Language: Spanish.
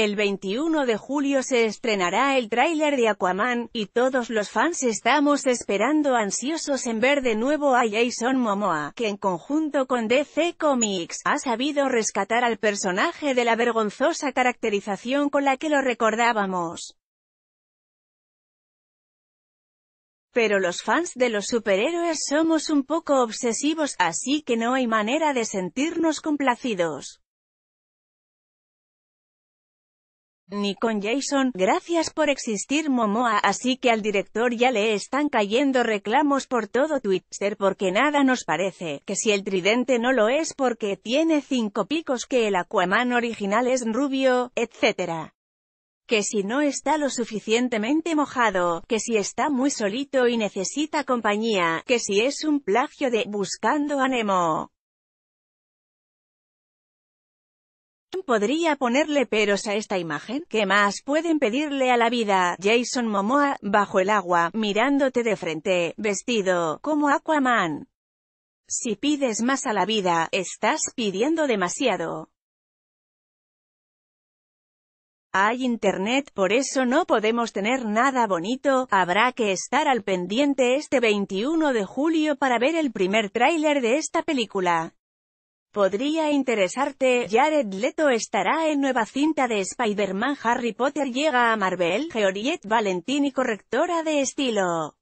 El 21 de julio se estrenará el tráiler de Aquaman, y todos los fans estamos esperando ansiosos en ver de nuevo a Jason Momoa, que en conjunto con DC Comics, ha sabido rescatar al personaje de la vergonzosa caracterización con la que lo recordábamos. Pero los fans de los superhéroes somos un poco obsesivos, así que no hay manera de sentirnos complacidos. ni con Jason, gracias por existir Momoa, así que al director ya le están cayendo reclamos por todo Twitter porque nada nos parece, que si el tridente no lo es porque tiene cinco picos que el Aquaman original es rubio, etc. Que si no está lo suficientemente mojado, que si está muy solito y necesita compañía, que si es un plagio de Buscando a Nemo. podría ponerle peros a esta imagen? ¿Qué más pueden pedirle a la vida? Jason Momoa, bajo el agua, mirándote de frente, vestido, como Aquaman. Si pides más a la vida, estás pidiendo demasiado. Hay internet, por eso no podemos tener nada bonito, habrá que estar al pendiente este 21 de julio para ver el primer tráiler de esta película. Podría interesarte, Jared Leto estará en nueva cinta de Spider-Man Harry Potter llega a Marvel, Georgette Valentini correctora de estilo.